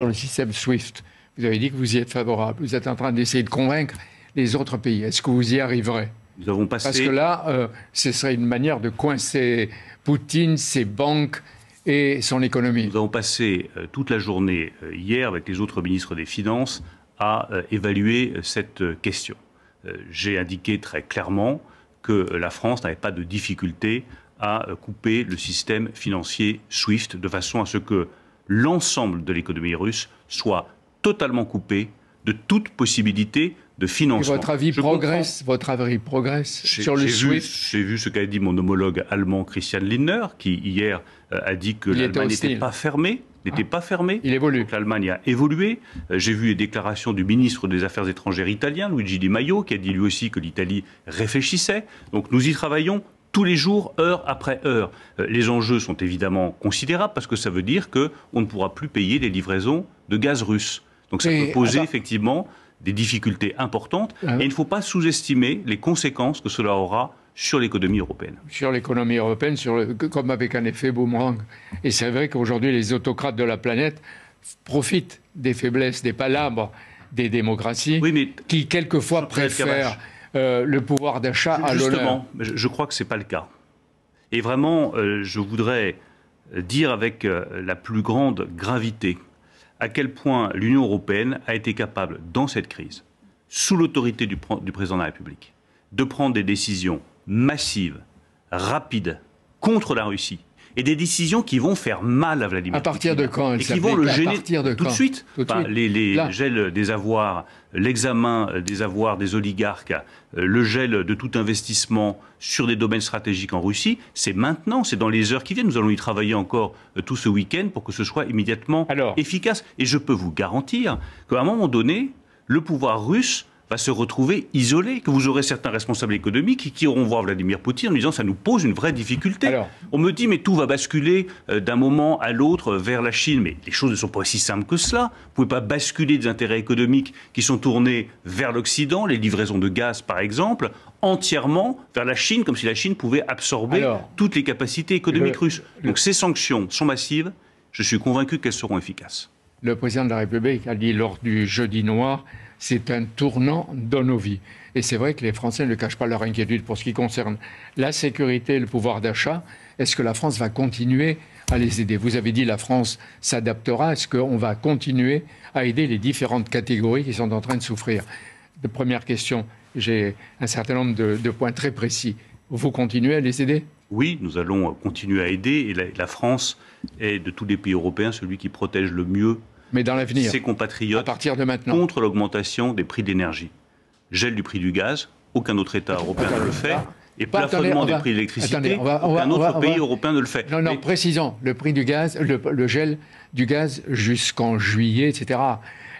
dans le système SWIFT. Vous avez dit que vous y êtes favorable. Vous êtes en train d'essayer de convaincre les autres pays. Est-ce que vous y arriverez Nous avons passé... Parce que là, euh, ce serait une manière de coincer Poutine, ses banques et son économie. Nous avons passé euh, toute la journée euh, hier avec les autres ministres des Finances à évaluer cette question. J'ai indiqué très clairement que la France n'avait pas de difficulté à couper le système financier SWIFT de façon à ce que l'ensemble de l'économie russe soit totalement coupé de toute possibilité de financement. votre avis progresse, votre progresse sur le SWIFT. J'ai vu ce qu'a dit mon homologue allemand Christian Lindner, qui hier euh, a dit que l'Allemagne n'était pas fermée. N'était ah. pas Il évolue. L'Allemagne a évolué. Euh, j'ai vu les déclarations du ministre des Affaires étrangères italien, Luigi Di Maio, qui a dit lui aussi que l'Italie réfléchissait. Donc nous y travaillons tous les jours, heure après heure. Euh, les enjeux sont évidemment considérables parce que ça veut dire qu'on ne pourra plus payer les livraisons de gaz russe. Donc ça peut poser effectivement des difficultés importantes ah et il ne faut pas sous-estimer les conséquences que cela aura sur l'économie européenne. Sur l'économie européenne, comme avec un effet boomerang. Et c'est vrai qu'aujourd'hui, les autocrates de la planète profitent des faiblesses, des palabres des démocraties qui quelquefois préfèrent euh, le pouvoir d'achat à l'honneur. Justement, je, crois que ce n'est pas le cas. Et vraiment, euh, je voudrais dire avec euh, la plus grande gravité à quel point l'Union européenne a été capable, dans cette crise, sous l'autorité du président de la République, de prendre des décisions massives, rapides, contre la Russie, et des décisions qui vont faire mal à Vladimir. À partir de quand Et qui vont le gêner tout de suite. les, gels des avoirs, l'examen des avoirs des oligarques, euh, le gel de tout investissement sur des domaines stratégiques en Russie, c'est maintenant, c'est dans les heures qui viennent. Nous allons y travailler encore euh, tout ce week-end pour que ce soit immédiatement efficace. Et je peux vous garantir qu'à un moment donné, le pouvoir russe va se retrouver isolé, que vous aurez certains responsables économiques qui iront voir Vladimir Poutine en disant ça nous pose une vraie difficulté. On me dit mais tout va basculer euh, d'un moment à l'autre euh, vers la Chine, mais les choses ne sont pas aussi simples que cela. Vous pouvez pas basculer des intérêts économiques qui sont tournés vers l'Occident, les livraisons de gaz par exemple, entièrement vers la Chine, comme si la Chine pouvait absorber toutes les capacités économiques russes. Donc ces sanctions sont massives, je suis convaincu qu'elles seront efficaces. Le président de la République a dit lors du jeudi noir c'est un tournant dans nos vies. Et c'est vrai que les Français ne cachent pas leur inquiétude pour ce qui concerne la sécurité et le pouvoir d'achat. Est-ce que la France va continuer à les aider Vous avez dit la France s'adaptera. Est-ce qu'on va continuer à aider les différentes catégories qui sont en train de souffrir de Première question, j'ai un certain nombre de points très précis. Vous continuez à les aider oui, nous allons continuer à aider. Et la, France est, de tous les pays européens, celui qui protège le mieux mais dans l'avenir. Ses compatriotes. À partir de maintenant. Contre l'augmentation des prix d'énergie. Gel du prix du gaz, aucun autre État européen ne le fait. Et pas plafonnement des prix d'électricité, aucun autre pays européen ne le fait. Non, non, précisons, le prix du gaz, le, gel du gaz jusqu'en juillet, etc.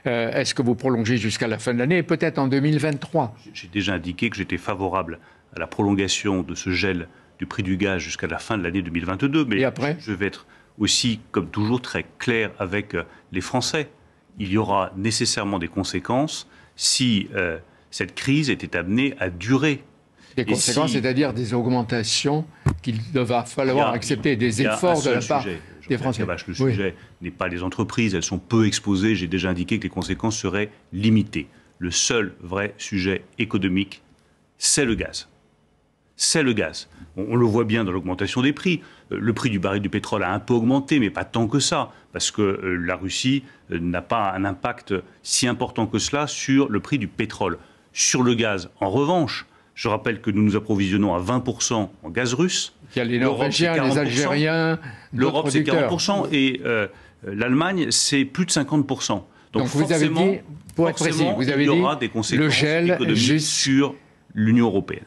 Euh, est-ce que vous prolongez jusqu'à la fin de l'année, peut-être en 2023 J'ai déjà indiqué que j'étais favorable à la prolongation de ce gel du prix du gaz jusqu'à la fin de l'année 2022. Mais après je vais être aussi, comme toujours, très clair avec euh, les Français. Il y aura nécessairement des conséquences si euh, cette crise était amenée à durer. Des conséquences, c'est-à-dire des augmentations qu'il va falloir accepter, des efforts de la part des Français. le sujet n'est pas les entreprises, elles sont peu exposées. J'ai déjà indiqué que les conséquences seraient limitées. Le seul vrai sujet économique, c'est le gaz c'est le gaz. On, le voit bien dans l'augmentation des prix. Euh, le prix du baril du pétrole a un peu augmenté, mais pas tant que ça, parce que euh, la Russie euh, n'a pas un impact si important que cela sur le prix du pétrole. Sur le gaz, en revanche, je rappelle que nous nous approvisionnons à 20% en gaz russe. Il y a les Norvégiens, les Algériens. L'Europe, c'est 40%, et l'Allemagne, c'est plus de 50%. Donc, forcément, vous avez pour être vous avez il y aura des conséquences le gel économiques sur l'Union européenne.